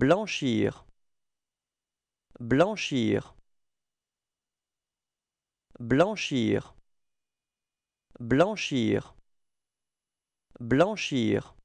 blanchir blanchir blanchir blanchir blanchir